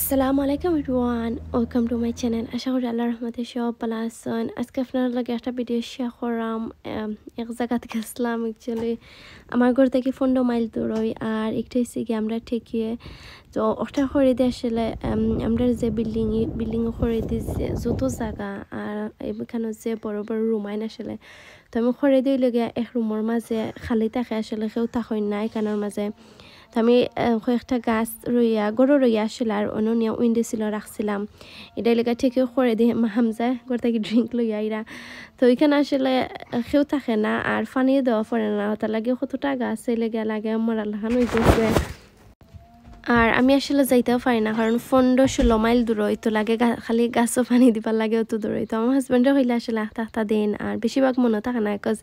আসসালামু আলাইকুম রুয়ান ওয়েলকাম টু মাই চ্যানেল আশা করি আল্লাহ রহমতে সব ভালো আছেন আজকে আপনার লগে একটা ভিডিও শেয়ার করলাম এক জায়গাতে গেছিলাম অ্যাকচুয়ালি আমার ঘর থেকে পনেরো মাইল দূরই আর একটু হচ্ছে গিয়ে আমরা ঠেকিয়ে তো ওটা করে দিয়ে আসলে আমরা যে বিল্ডিং বিল্ডিং করে দিয়েছে যত জায়গা আর এখানে যে বড় বড় রুমাইন আসলে তো আমি করে দিয়ে লগে এক রুমের মাঝে খালি থাকে আসলে কেউ থাকেন নাই কানের মাঝে তো আমি কয়েকটা গাছ রইয়া গরু রইয়া আসলে আর অননিয়া উইন্ডো ছিল রাখছিলাম এটা লেগা ঠিকই করে দিয়ে হামজা যায় কি ড্রিঙ্ক লইয়া এরা তো ওইখানে আসলে কেউ থাকে না আর ফানিয়ে দেওয়া পড়ে না তার লাগে কতটা গাছ লেগে লাগে মরা লাগানো গেছে আর আমি আসলে যাইতেও পারি না কারণ ফন্ডো ষোলো মাইল দূরই তো লাগে খালি গাছও পানি দিবার লাগে অত দূরই তো আমার হাজব্যান্ডে হইলে আসলে আহতা আহতা দিন আর বেশিরভাগ মনে থাকে না বিকজ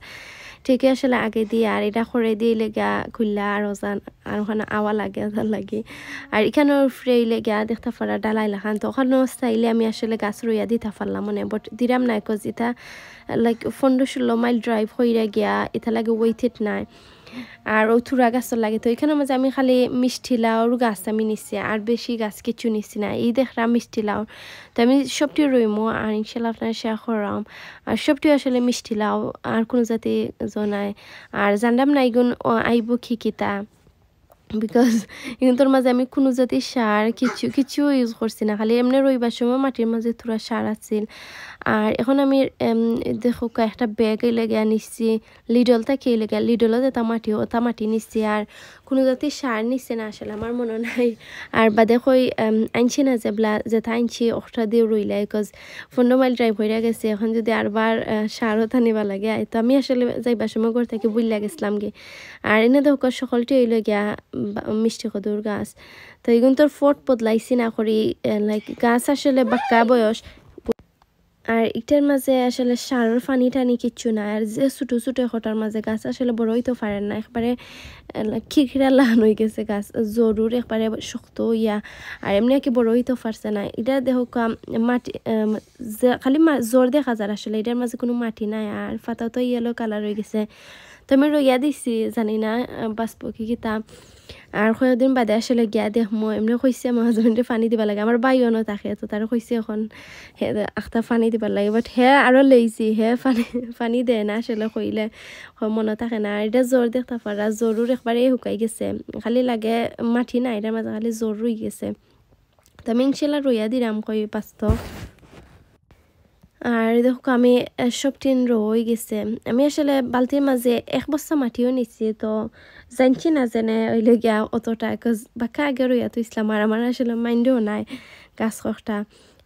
ঠিকই আসলে আগে দিয়ে আর এটা খরে দিয়ে লেগা খুললা আর ওজান আর ওখানে আওয়া লাগে ওজান লাগে আর এখানেও ফ্রে লেগা দেখতে পারা ডালাই লাখান তো ওখানেও চাইলে আমি আসলে গাছ রইয়া দিতে পারলাম মানে বট দিলাম নাই কজ ইতা লাইক পনেরো ষোলো মাইল ড্রাইভ হইয়া গিয়া এটা লাগে ওয়েথেড নাই আর অথুরা গাছ লাগে তো এখানে মাঝে আমি খালি মিষ্টি লাউর গাছ আমি নিছি আর বেশি গাছ কিছু নিছি না এই দেখরা মিষ্টি লাউ তো আমি সবটি রইম আর ইনশাল্লাহ আপনার শেয়ার করাম আর সবটি আসলে মিষ্টি লাউ আর কোনো জাতি জনায় আর জানলাম না এগুন আইব খিকিতা বিকজ ইহঁতৰ মাঝে আমি কোনো জাতি সার কিছু কিছু ইউজ করছি না খালি এমনি ৰবিবাৰ সময় মাটির মাঝে থোড়া সার আছিল আর এখন আমি দেখো একটা ব্যাগ এলাকা নিচ্ছি লিডল থাকে এলাকা লিডলও এটা মাটি এটা মাটি নিচ্ছি আর কোনো জাতি সার নিচ্ছে না আসলে আমার মনে নাই আর বাদে কই আনছি না যে ব্লা যেটা আনছি অখটা দিয়ে রইলাই বিকজ পনেরো মাইল ড্রাইভ হয়ে গেছে এখন যদি আরবার সারও থানিবা লাগে তো আমি আসলে যাইবার সময় ঘর থেকে বুঝলা গেছিলাম গে আর এনে দেখ সকলটি হইল গিয়া মিষ্টি কদুর গাছ তো এগুলো তোর ফোট বদলাইছি না করি লাইক গাছ আসলে বাক্কা বয়স আর এটার মাঝে আসলে সারোর ফানি টানি কিচ্ছু না আর যে ছোটো ছোটো হঠার মাঝে গাছ আসলে বড়ই তো পারেন না একবারে খিরখিরা লান হয়ে গেছে গাছ জরুর একবারে শক্ত ইয়া আর এমনি আর কি বড়ই তো পারছে না এটা দেখো মাটি খালি জোর দেখা যার আসলে এটার মাঝে কোনো মাটি নাই আর পাতাও তো ইয়েলো কালার হয়ে গেছে তো আমি রইয়া দিছি জানি না বাঁচব কি কিতা আর কয়েকদিন বাদে আসলে গিয়া দেখ মই এমনি কৈছে আমার হাজবেন্ডে পানি দিবা লাগে আমাৰ বায়ু ন থাকে তো তাৰ কৈছে এখন হে আখটা পানি দিবার লাগে বাট হে আৰু লইছি হে পানী পানী দে না আসলে কইলে মনত থাকে না এতিয়া জ্বৰ জ্বর দেখতে পারা জ্বরুর একবারেই শুকাই গৈছে খালি লাগে মাটি নাই তাৰ মাজত খালি জ্বৰ ৰৈ গেছে তো আমি ইনশাল্লাহ রইয়া দিলাম কই পাঁচটা আর দেখো আমি সব টিন রয়ে গেছে আমি আসলে বালতির মাঝে এক বস্তা মাটিও নিছি তো জানছি না যেনে ওইলে গিয়া অতটা বাকা আগে রইয়া তো ইসলাম আর আমার আসলে মাইন্ডও নাই গাছ কষ্টা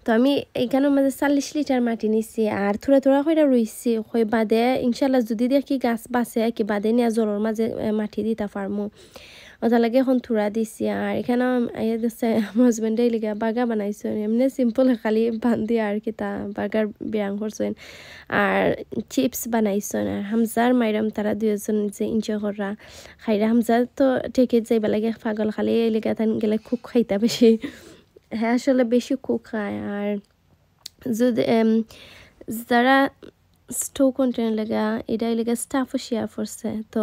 তো আমি এখানের মাঝে চাল্লিশ লিটার মাটি নিছি আর থোড়া থোড়া হয়ে রুইছি হয়ে বাদে ইনশাল্লাহ যদি দেখি গাছ বাঁচে কি বাদে নিয়ে জ্বরের মাঝে মাটি দিতা ফার্মো ওটা লাগে এখন থুড়া দিছি আর এখানে আমার হাজবেন্ডে লিখা বার্গার বানাইছেন এমনি সিম্পল খালি বান্ধি আর কিতা তা বার্গার ব্যায়াম করছেন আর চিপস বানাইছেন আর হামজার মাইরাম তারা দুজন যে এনজয় করা খাইরা হামজার তো ঠেকে যাইবা লাগে পাগল খালি এলাকা গেলে খুব খাইতা বেশি হ্যাঁ আসলে বেশি খুব খায় আর যদি যারা স্টো কন্টেন লেগা এটা লেগা স্টাফও শেয়ার করছে তো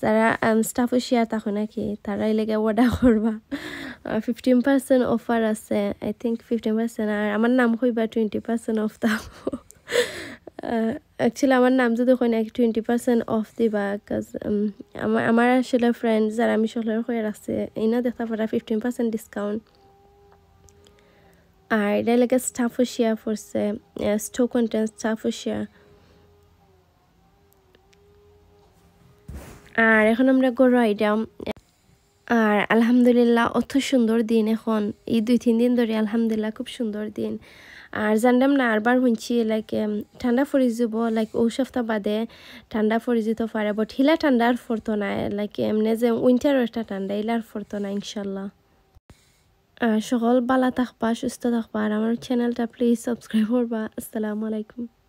যারা স্টাফুশিয়া um, তাহো নাকি তারাই লেগে অর্ডার করবা ফিফটিন পার্সেন্ট অফার আছে আই থিঙ্ক ফিফটিন পার্সেন্ট আর আমার নাম হইবা টুয়েন্টি পার্সেন্ট অফ তাহো অ্যাকচুয়ালি আমার নাম যদি হয় নাকি টুয়েন্টি পার্সেন্ট অফ দিবা কাজ um, আমার আমার আসলে ফ্রেন্ড যারা আমি সকলের হয়ে আছে এনা দেখা পারা ফিফটিন পার্সেন্ট ডিসকাউন্ট আর এটা লাগে স্টাফুশিয়া ফরছে স্টো কন্টেন্ট স্টাফুশিয়া আর এখন আমরা গরু আইডাম আর আলহামদুলিল্লাহ অত সুন্দর দিন এখন এই দুই তিন দিন ধরে আলহামদুলিল্লাহ খুব সুন্দর দিন আর জানলাম না আরবার শুনছি লাইক ঠান্ডা ফরি যাব লাইক ও সপ্তাহ বাদে ঠান্ডা ফরি যেতে পারে বট হিলা ঠান্ডা আর ফরতো না লাইক এমনি যে উইন্টারও একটা ঠান্ডা হিলা আর ফরতো না ইনশাল্লাহ সকল বালা থাকবা সুস্থ থাকবা আর আমার চ্যানেলটা প্লিজ সাবস্ক্রাইব করবা আসসালামু আলাইকুম